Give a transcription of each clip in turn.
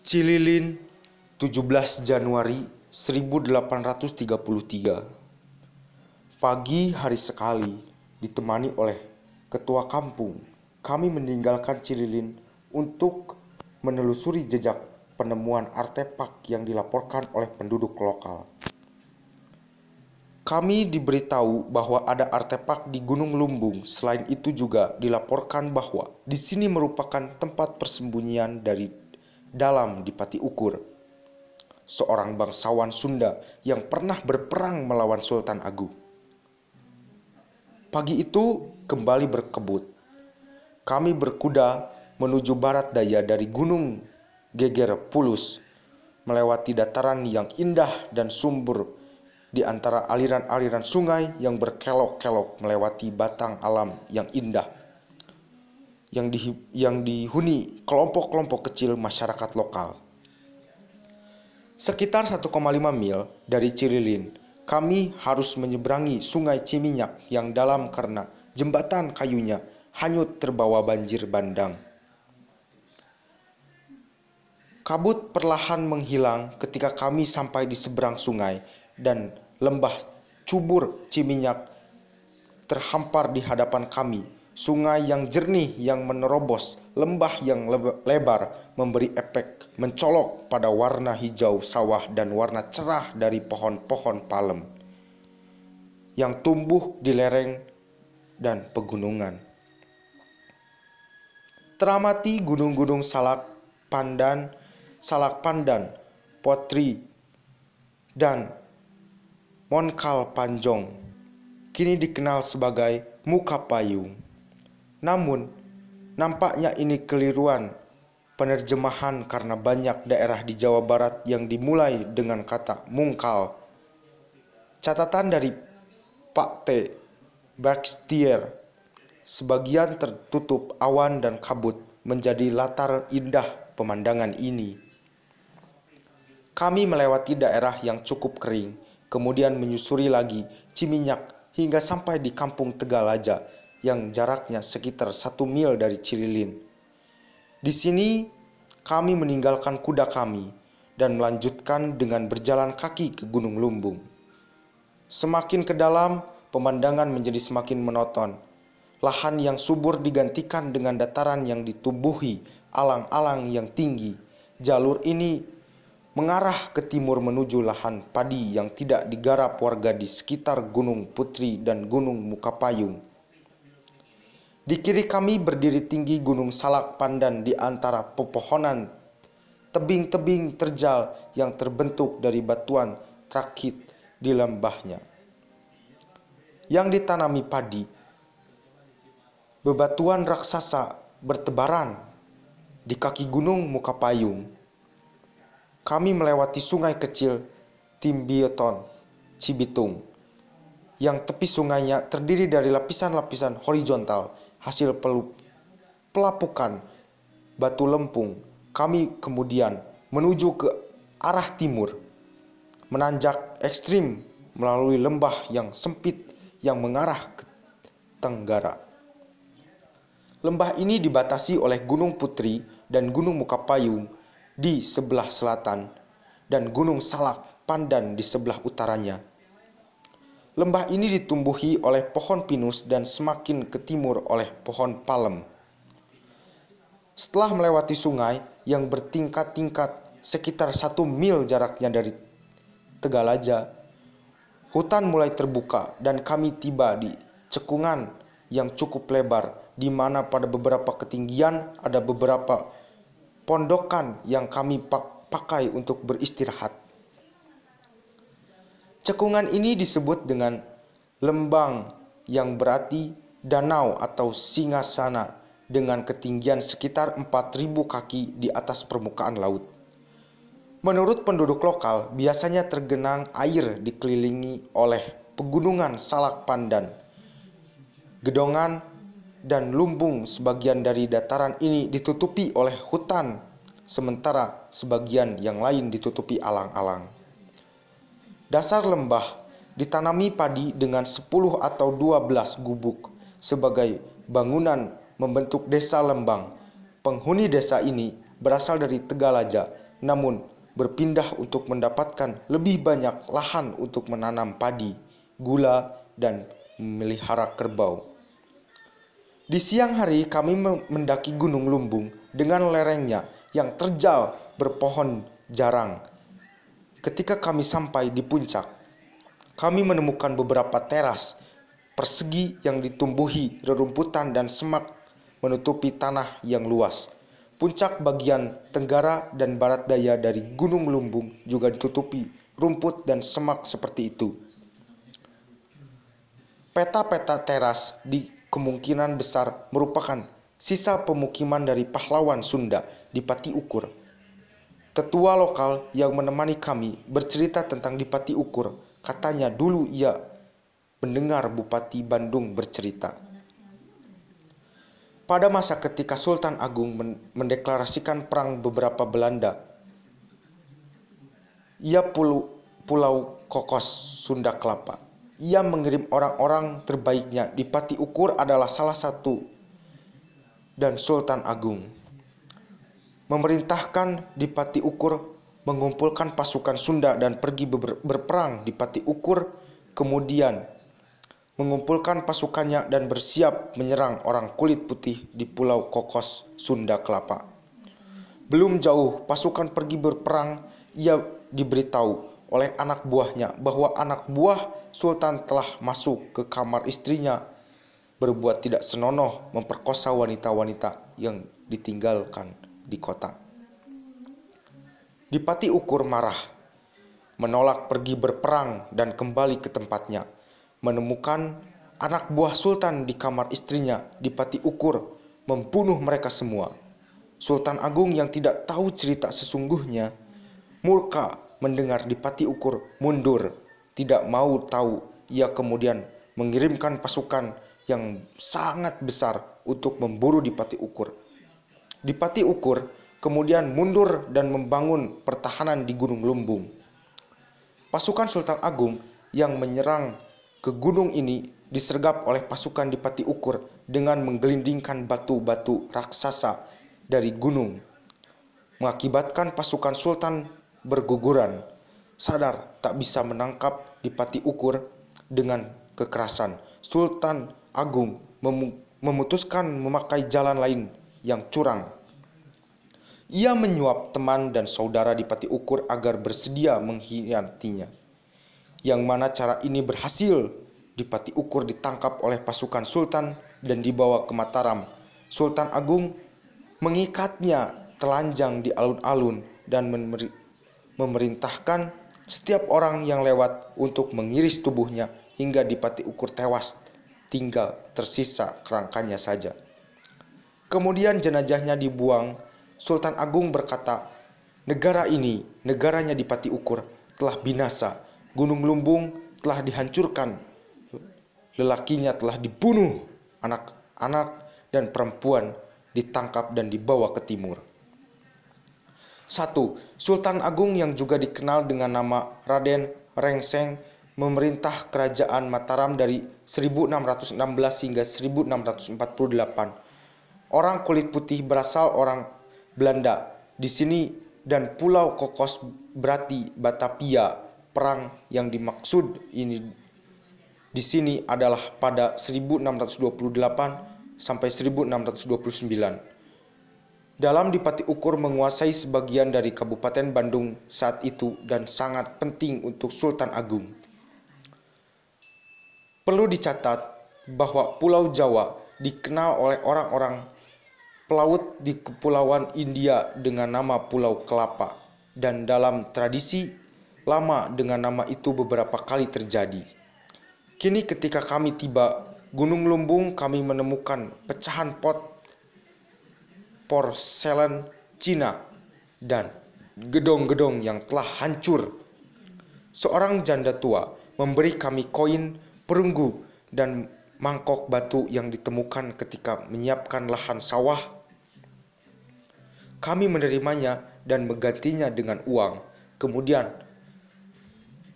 Cililin 17 Januari 1833 Pagi hari sekali ditemani oleh ketua kampung kami meninggalkan Cililin untuk menelusuri jejak penemuan artefak yang dilaporkan oleh penduduk lokal. Kami diberitahu bahwa ada artefak di Gunung Lumbung. Selain itu juga dilaporkan bahwa di sini merupakan tempat persembunyian dari dalam Dipati Ukur. Seorang bangsawan Sunda yang pernah berperang melawan Sultan Agung. Pagi itu kembali berkebut. Kami berkuda menuju barat daya dari Gunung Geger Pulus, melewati dataran yang indah dan sumber di antara aliran-aliran sungai yang berkelok-kelok melewati batang alam yang indah yang di yang dihuni kelompok-kelompok kecil masyarakat lokal. Sekitar 1,5 mil dari Cililin, kami harus menyeberangi Sungai Ciminyak yang dalam karena jembatan kayunya hanyut terbawa banjir bandang. Kabut perlahan menghilang ketika kami sampai di seberang sungai dan lembah cubur Ciminyak terhampar di hadapan kami sungai yang jernih yang menerobos, lembah yang lebar memberi efek mencolok pada warna hijau sawah dan warna cerah dari pohon-pohon palem yang tumbuh di lereng dan pegunungan. Teramati gunung-gunung Salak Pandan, Salak Pandan, Potri, dan Monkal Panjong kini dikenal sebagai Muka Payung. Namun, nampaknya ini keliruan penerjemahan karena banyak daerah di Jawa Barat yang dimulai dengan kata mungkal. Catatan dari Pak T. Baxter, sebagian tertutup awan dan kabut menjadi latar indah pemandangan ini. Kami melewati daerah yang cukup kering, kemudian menyusuri lagi Ciminyak hingga sampai di kampung Tegalaja yang jaraknya sekitar satu mil dari Cililin. Di sini, kami meninggalkan kuda kami dan melanjutkan dengan berjalan kaki ke Gunung Lumbung. Semakin ke dalam, pemandangan menjadi semakin menonton. Lahan yang subur digantikan dengan dataran yang ditubuhi alang-alang yang tinggi. Jalur ini mengarah ke timur menuju lahan padi yang tidak digarap warga di sekitar Gunung Putri dan Gunung Mukapayung. Di kiri kami berdiri tinggi gunung salak pandan di antara pepohonan tebing-tebing terjal yang terbentuk dari batuan rakit di lembahnya. Yang ditanami padi, bebatuan raksasa bertebaran di kaki gunung muka payung. Kami melewati sungai kecil Timbioton, Cibitung yang tepi sungainya terdiri dari lapisan-lapisan horizontal hasil pelapukan batu lempung. Kami kemudian menuju ke arah timur, menanjak ekstrim melalui lembah yang sempit yang mengarah ke tenggara. Lembah ini dibatasi oleh Gunung Putri dan Gunung Mukapayung di sebelah selatan dan Gunung Salak Pandan di sebelah utaranya. Lembah ini ditumbuhi oleh pohon pinus dan semakin ke timur oleh pohon palem. Setelah melewati sungai yang bertingkat-tingkat sekitar satu mil jaraknya dari Tegalaja, hutan mulai terbuka dan kami tiba di cekungan yang cukup lebar di mana pada beberapa ketinggian ada beberapa pondokan yang kami pakai untuk beristirahat. Cekungan ini disebut dengan lembang yang berarti danau atau singasana dengan ketinggian sekitar 4000 kaki di atas permukaan laut. Menurut penduduk lokal, biasanya tergenang air dikelilingi oleh pegunungan Salak Pandan, Gedongan, dan Lumbung sebagian dari dataran ini ditutupi oleh hutan, sementara sebagian yang lain ditutupi alang-alang. Dasar lembah ditanami padi dengan 10 atau 12 gubuk sebagai bangunan membentuk desa Lembang. Penghuni desa ini berasal dari Tegalaja, namun berpindah untuk mendapatkan lebih banyak lahan untuk menanam padi, gula, dan memelihara kerbau. Di siang hari kami mendaki Gunung Lumbung dengan lerengnya yang terjal berpohon jarang Ketika kami sampai di puncak, kami menemukan beberapa teras persegi yang ditumbuhi rerumputan dan semak menutupi tanah yang luas. Puncak bagian tenggara dan barat daya dari Gunung Lumbung juga ditutupi rumput dan semak seperti itu. Peta-peta teras di kemungkinan besar merupakan sisa pemukiman dari pahlawan Sunda di Pati Ukur Tetua lokal yang menemani kami bercerita tentang Dipati Ukur. Katanya dulu ia mendengar Bupati Bandung bercerita. Pada masa ketika Sultan Agung mendeklarasikan perang beberapa Belanda, ia pulau, pulau Kokos, Sunda Kelapa. Ia mengirim orang-orang terbaiknya. Dipati Ukur adalah salah satu dan Sultan Agung memerintahkan Dipati Ukur mengumpulkan pasukan Sunda dan pergi ber berperang di Pati Ukur, kemudian mengumpulkan pasukannya dan bersiap menyerang orang kulit putih di Pulau Kokos, Sunda Kelapa. Belum jauh pasukan pergi berperang, ia diberitahu oleh anak buahnya bahwa anak buah Sultan telah masuk ke kamar istrinya berbuat tidak senonoh memperkosa wanita-wanita yang ditinggalkan di kota. Dipati Ukur marah, menolak pergi berperang dan kembali ke tempatnya, menemukan anak buah sultan di kamar istrinya, Dipati Ukur membunuh mereka semua. Sultan Agung yang tidak tahu cerita sesungguhnya, murka mendengar Dipati Ukur mundur, tidak mau tahu. Ia kemudian mengirimkan pasukan yang sangat besar untuk memburu Dipati Ukur. Dipati Ukur kemudian mundur dan membangun pertahanan di Gunung Lumbung. Pasukan Sultan Agung yang menyerang ke gunung ini disergap oleh pasukan Dipati Ukur dengan menggelindingkan batu-batu raksasa dari gunung, mengakibatkan pasukan Sultan berguguran. Sadar tak bisa menangkap Dipati Ukur dengan kekerasan, Sultan Agung memutuskan memakai jalan lain yang curang. Ia menyuap teman dan saudara di pati ukur agar bersedia menghianatinya, Yang mana cara ini berhasil, di pati ukur ditangkap oleh pasukan sultan dan dibawa ke Mataram. Sultan Agung mengikatnya telanjang di alun-alun dan memerintahkan setiap orang yang lewat untuk mengiris tubuhnya hingga dipati ukur tewas tinggal tersisa kerangkanya saja. Kemudian jenajahnya dibuang. Sultan Agung berkata, Negara ini, negaranya dipati ukur, telah binasa. Gunung Lumbung telah dihancurkan. Lelakinya telah dibunuh. Anak-anak dan perempuan ditangkap dan dibawa ke timur. Satu, Sultan Agung yang juga dikenal dengan nama Raden Rengseng memerintah kerajaan Mataram dari 1616 hingga 1648 orang kulit putih berasal orang Belanda di sini dan Pulau Kokos berarti Batavia. Perang yang dimaksud ini di sini adalah pada 1628 sampai 1629. Dalam dipati ukur menguasai sebagian dari Kabupaten Bandung saat itu dan sangat penting untuk Sultan Agung. Perlu dicatat bahwa Pulau Jawa dikenal oleh orang-orang pelaut di kepulauan India dengan nama Pulau Kelapa, dan dalam tradisi lama dengan nama itu beberapa kali terjadi. Kini, ketika kami tiba Gunung Lumbung, kami menemukan pecahan pot porselen Cina dan gedong-gedong yang telah hancur. Seorang janda tua memberi kami koin, perunggu, dan mangkok batu yang ditemukan ketika menyiapkan lahan sawah kami menerimanya dan menggantinya dengan uang. Kemudian,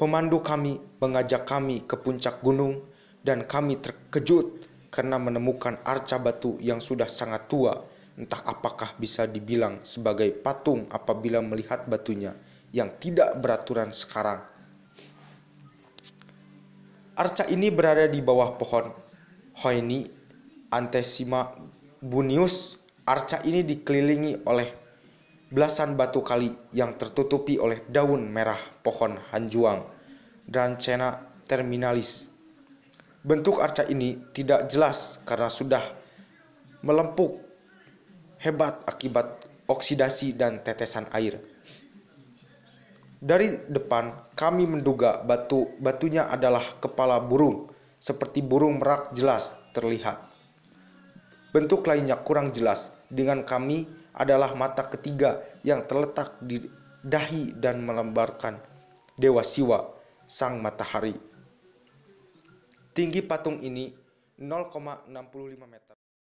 pemandu kami mengajak kami ke puncak gunung, dan kami terkejut karena menemukan arca batu yang sudah sangat tua. Entah apakah bisa dibilang sebagai patung apabila melihat batunya yang tidak beraturan sekarang. Arca ini berada di bawah pohon Hoini Antesima Bunius Arca ini dikelilingi oleh belasan batu kali yang tertutupi oleh daun merah pohon hanjuang dan cena terminalis. Bentuk arca ini tidak jelas karena sudah melempuk hebat akibat oksidasi dan tetesan air. Dari depan, kami menduga batu batunya adalah kepala burung, seperti burung merak jelas terlihat. Bentuk lainnya kurang jelas dengan kami adalah mata ketiga yang terletak di dahi dan melembarkan Dewa Siwa, Sang Matahari. Tinggi patung ini 0,65 meter.